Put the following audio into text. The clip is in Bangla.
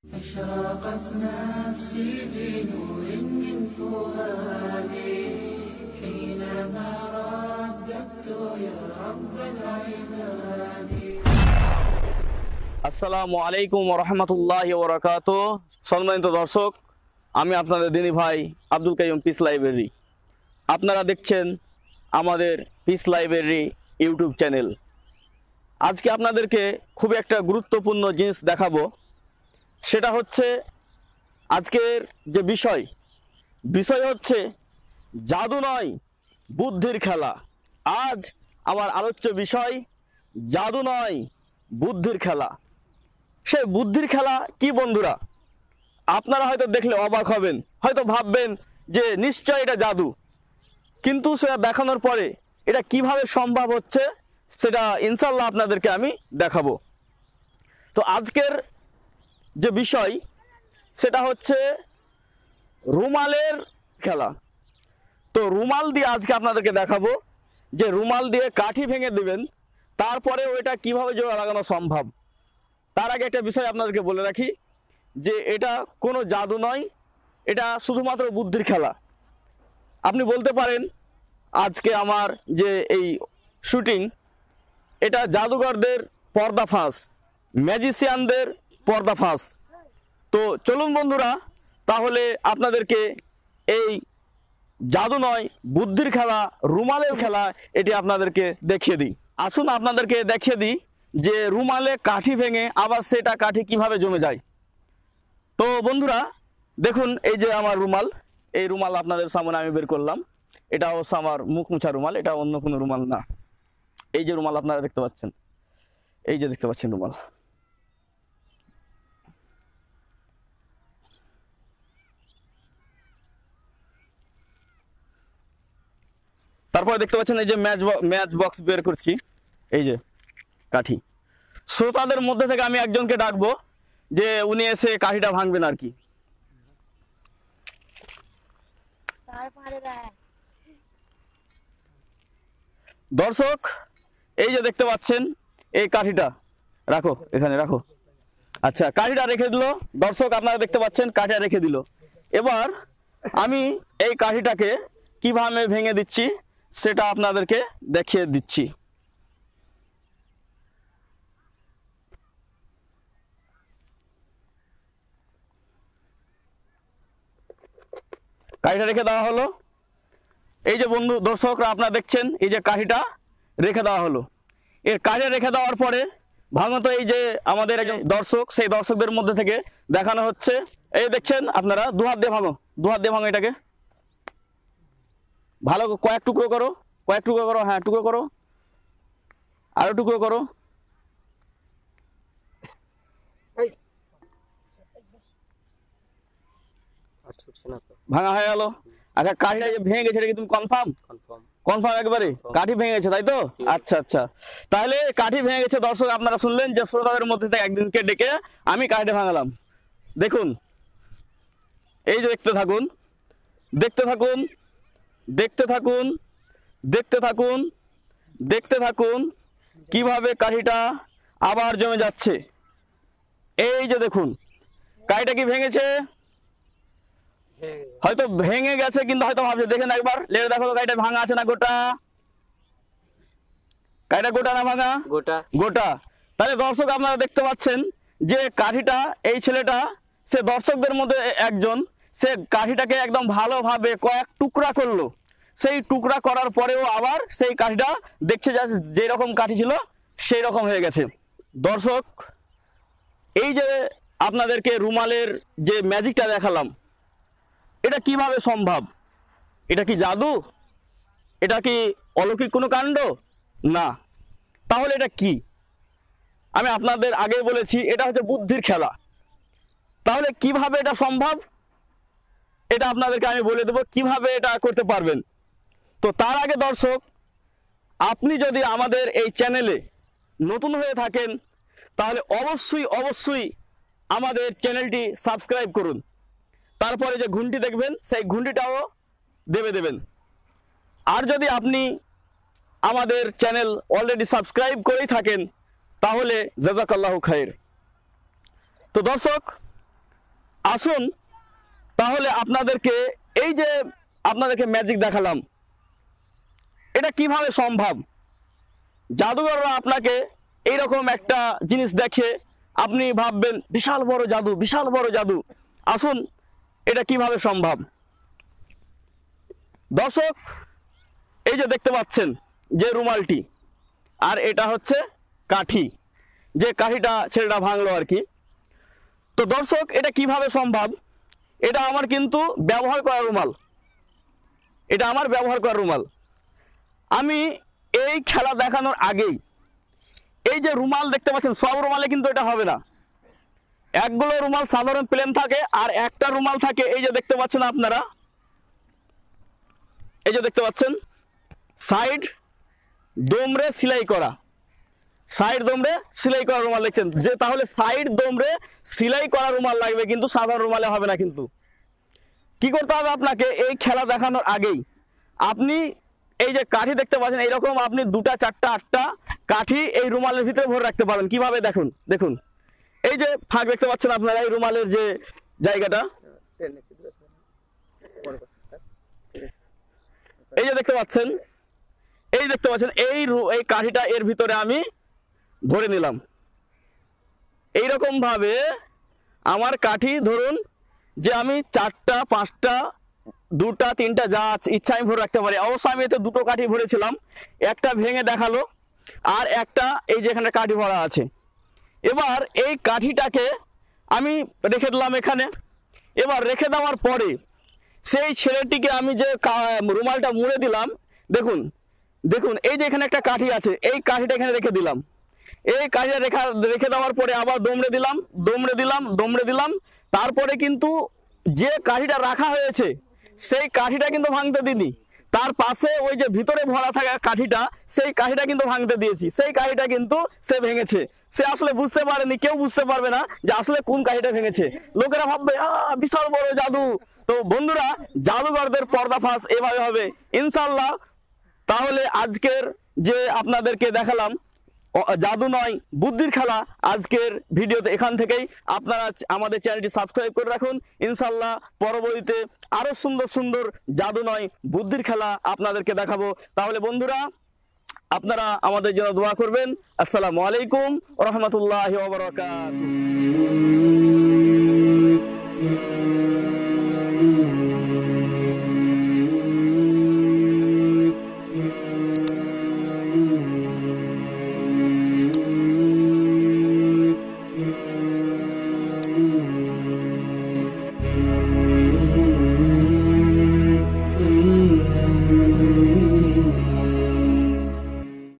أشرقت نفسي بنور من فؤادي حينما رددت يا رب العباد আসসালামু আলাইকুম রহমতুল্লাহ বরকাত সম্মানিত দর্শক আমি আপনাদের দিনী ভাই আব্দুল কাইম পিস লাইব্রেরি আপনারা দেখছেন আমাদের পিস লাইব্রেরি ইউটিউব চ্যানেল আজকে আপনাদেরকে খুব একটা গুরুত্বপূর্ণ জিনিস দেখাবো সেটা হচ্ছে আজকের যে বিষয় বিষয় হচ্ছে জাদু নয় বুদ্ধির খেলা আজ আমার আলোচ্য বিষয় জাদু নয় বুদ্ধির খেলা সে বুদ্ধির খেলা কি বন্ধুরা আপনারা হয়তো দেখলে অবাক হবেন হয়তো ভাববেন যে নিশ্চয় এটা জাদু কিন্তু সেটা দেখানোর পরে এটা কিভাবে সম্ভব হচ্ছে সেটা ইনশাল্লাহ আপনাদেরকে আমি দেখাবো তো আজকের যে বিষয় সেটা হচ্ছে রুমালের খেলা তো রুমাল দিয়ে আজকে আপনাদেরকে দেখাবো যে রুমাল দিয়ে কাঠি ভেঙে দেবেন তারপরে ওইটা কিভাবে জোড়া লাগানো সম্ভব তার আগে একটা বিষয় আপনাদেরকে বলে রাখি যে এটা কোনো জাদু নয় এটা শুধুমাত্র বুদ্ধির খেলা আপনি বলতে পারেন আজকে আমার যে এই শুটিং এটা জাদুঘরদের পর্দা ফাঁস ম্যাজিসিয়ানদের পর্দাফাঁস তো চলুন বন্ধুরা তাহলে আপনাদেরকে এই জাদু নয় বুদ্ধির খেলা রুমালের খেলা এটি আপনাদেরকে দেখিয়ে দিই আসুন আপনাদেরকে দেখিয়ে দিই যে রুমালে কাঠি ভেঙে আবার সেটা কাঠি কিভাবে জমে যায় তো বন্ধুরা দেখুন এই যে আমার রুমাল এই রুমাল আপনাদের সামনে আমি বের করলাম এটা অবশ্য আমার মুখ রুমাল এটা অন্য কোনো রুমাল না এই যে রুমাল আপনারা দেখতে পাচ্ছেন এই যে দেখতে পাচ্ছেন রুমাল তারপরে দেখতে পাচ্ছেন এই যে ম্যাচ ম্যাচ বক্স বের করছি এই যে কাঠি শ্রোতাদের মধ্যে থেকে আমি একজনকে ডাকবো যে উনি এসে কাঠিটা ভাঙবেন আর কি দর্শক এই যে দেখতে পাচ্ছেন এই কাঠিটা রাখো এখানে রাখো আচ্ছা কাঠিটা রেখে দিল দর্শক আপনারা দেখতে পাচ্ছেন কাঠিটা রেখে দিল এবার আমি এই কাঠিটাকে কিভাবে ভেঙে দিচ্ছি সেটা আপনাদেরকে দেখিয়ে দিচ্ছি কাঠিটা রেখে দেওয়া হলো এই যে বন্ধু দর্শকরা আপনারা দেখছেন এই যে কাঠিটা রেখে দেওয়া হলো এর কাঠে রেখে দেওয়ার পরে ভাঙত এই যে আমাদের একজন দর্শক সেই দর্শকদের মধ্যে থেকে দেখানো হচ্ছে এই দেখছেন আপনারা দুহাত দিয়ে ভাঙো দুহাত দিয়ে ভাঙো এটাকে ভালো কয়েক টুকরো করো কয়েক টুকরো করো হ্যাঁ টুকরো করো আরও টুকরো করো ভাঙা হয়ে গেল আচ্ছা কাঠিটা যে ভেঙে গেছে এটা কি তুমি কনফার্ম কনফার্ম একবারে কাঠি ভেঙে গেছে তাই তো আচ্ছা আচ্ছা তাহলে কাঠি ভেঙে গেছে দর্শক আপনারা শুনলেন যে শ্রোতাদের মধ্যে থেকে একদিনকে ডেকে আমি কাঠিটা ভাঙালাম দেখুন এই যে দেখতে থাকুন দেখতে থাকুন দেখতে থাকুন দেখতে থাকুন দেখতে থাকুন কিভাবে কাঠিটা আবার জমে যাচ্ছে এই যে দেখুন কাঠিটা কি ভেঙেছে হয়তো ভেঙে গেছে কিন্তু হয়তো ভাবছে দেখেন একবার লেড়ে দেখো তো গাড়িটা ভাঙা আছে না গোটা কাঠিটা গোটা না ভাঙা গোটা গোটা তাহলে দর্শক আপনারা দেখতে পাচ্ছেন যে কাঠিটা এই ছেলেটা সে দর্শকদের মধ্যে একজন সে কাঠিটাকে একদম ভালোভাবে কয়েক টুকরা করলো সেই টুকরা করার পরেও আবার সেই কাঠিটা দেখছে যা যেরকম কাঠি ছিল সেই রকম হয়ে গেছে দর্শক এই যে আপনাদেরকে রুমালের যে ম্যাজিকটা দেখালাম এটা কিভাবে সম্ভব এটা কি জাদু এটা কি অলৌকিক কোনো কাণ্ড না তাহলে এটা কি আমি আপনাদের আগে বলেছি এটা হচ্ছে বুদ্ধির খেলা তাহলে কিভাবে এটা সম্ভব এটা আপনাদেরকে আমি বলে দেবো কিভাবে এটা করতে পারবেন তো তার আগে দর্শক আপনি যদি আমাদের এই চ্যানেলে নতুন হয়ে থাকেন তাহলে অবশ্যই অবশ্যই আমাদের চ্যানেলটি সাবস্ক্রাইব করুন তারপরে যে ঘুমটি দেখবেন সেই ঘুমটিটাও দেবে দেবেন আর যদি আপনি আমাদের চ্যানেল অলরেডি সাবস্ক্রাইব করেই থাকেন তাহলে জাজাকাল্লাহ খায়ের তো দর্শক আসুন তাহলে আপনাদেরকে এই যে আপনাদেরকে ম্যাজিক দেখালাম এটা কিভাবে সম্ভব জাদুঘররা আপনাকে এইরকম একটা জিনিস দেখে আপনি ভাববেন বিশাল বড় জাদু বিশাল বড় জাদু আসুন এটা কিভাবে সম্ভব দর্শক এই যে দেখতে পাচ্ছেন যে রুমালটি আর এটা হচ্ছে কাঠি যে কাঠিটা ছেলেটা ভাঙলো আর কি তো দর্শক এটা কিভাবে সম্ভব এটা আমার কিন্তু ব্যবহার করা রুমাল এটা আমার ব্যবহার করা রুমাল আমি এই খেলা দেখানোর আগেই এই যে রুমাল দেখতে পাচ্ছেন সব রুমালে কিন্তু এটা হবে না একগুলো রুমাল সাধারণ প্লেন থাকে আর একটা রুমাল থাকে এই যে দেখতে পাচ্ছেন আপনারা এই যে দেখতে পাচ্ছেন সাইড ডোমরে সেলাই করা সাইড দমড়ে সেলাই করা রুমাল দেখছেন যে তাহলে সাইড দমড়ে সেলাই করা রুমাল লাগবে কিন্তু সাধারণ রুমালে হবে না কিন্তু কি করতে হবে আপনাকে এই খেলা দেখানোর আগেই আপনি এই যে কাঠি দেখতে পাচ্ছেন এইরকম আপনি দুটা চারটা আটটা কাঠি এই রুমালের ভিতরে ভরে রাখতে পারেন কিভাবে দেখুন দেখুন এই যে ফাঁক দেখতে পাচ্ছেন আপনারা এই রুমালের যে জায়গাটা এই যে দেখতে পাচ্ছেন এই দেখতে পাচ্ছেন এই এই কাঠিটা এর ভিতরে আমি ধরে নিলাম এইরকমভাবে আমার কাঠি ধরুন যে আমি চারটা পাঁচটা দুটা তিনটা যা ইচ্ছা আমি ভরে রাখতে পারি অবশ্য আমি এতে দুটো কাঠি ভরেছিলাম একটা ভেঙে দেখালো আর একটা এই যেখানে কাঠি ভরা আছে এবার এই কাঠিটাকে আমি রেখে দিলাম এখানে এবার রেখে দেওয়ার পরে সেই ছেলেটিকে আমি যে রুমালটা মুড়ে দিলাম দেখুন দেখুন এই যে এখানে একটা কাঠি আছে এই কাঠিটা এখানে রেখে দিলাম এই কাজে রেখা রেখে দেওয়ার পরে আবার দমড়ে দিলাম দমড়ে দিলাম দমড়ে দিলাম তারপরে কিন্তু যে কাঠিটা রাখা হয়েছে সেই কাঠিটা কিন্তু ভাঙতে দিইনি তার পাশে ওই যে ভিতরে ভরা থাকা কাঠিটা সেই কাঠিটা কিন্তু ভাঙতে দিয়েছি সেই কাঠিটা কিন্তু সে ভেঙেছে সে আসলে বুঝতে পারেনি কেউ বুঝতে পারবে না যে আসলে কোন কাহিটা ভেঙেছে লোকেরা ভাববে বিশাল বড় জাদু তো বন্ধুরা জাদুঘরদের পর্দাফাঁস এভাবে হবে ইনশাল্লাহ তাহলে আজকের যে আপনাদেরকে দেখালাম জাদু নয় বুদ্ধির খেলা আজকের ভিডিওতে এখান থেকেই আপনারা আমাদের চ্যানেলটি সাবস্ক্রাইব করে রাখুন ইনশাল্লাহ পরবর্তীতে আরও সুন্দর সুন্দর জাদু নয় বুদ্ধির খেলা আপনাদেরকে দেখাবো তাহলে বন্ধুরা আপনারা আমাদের জন্য দোয়া করবেন আসসালামু আলাইকুম রহমতুল্লাহ ওবরাকাত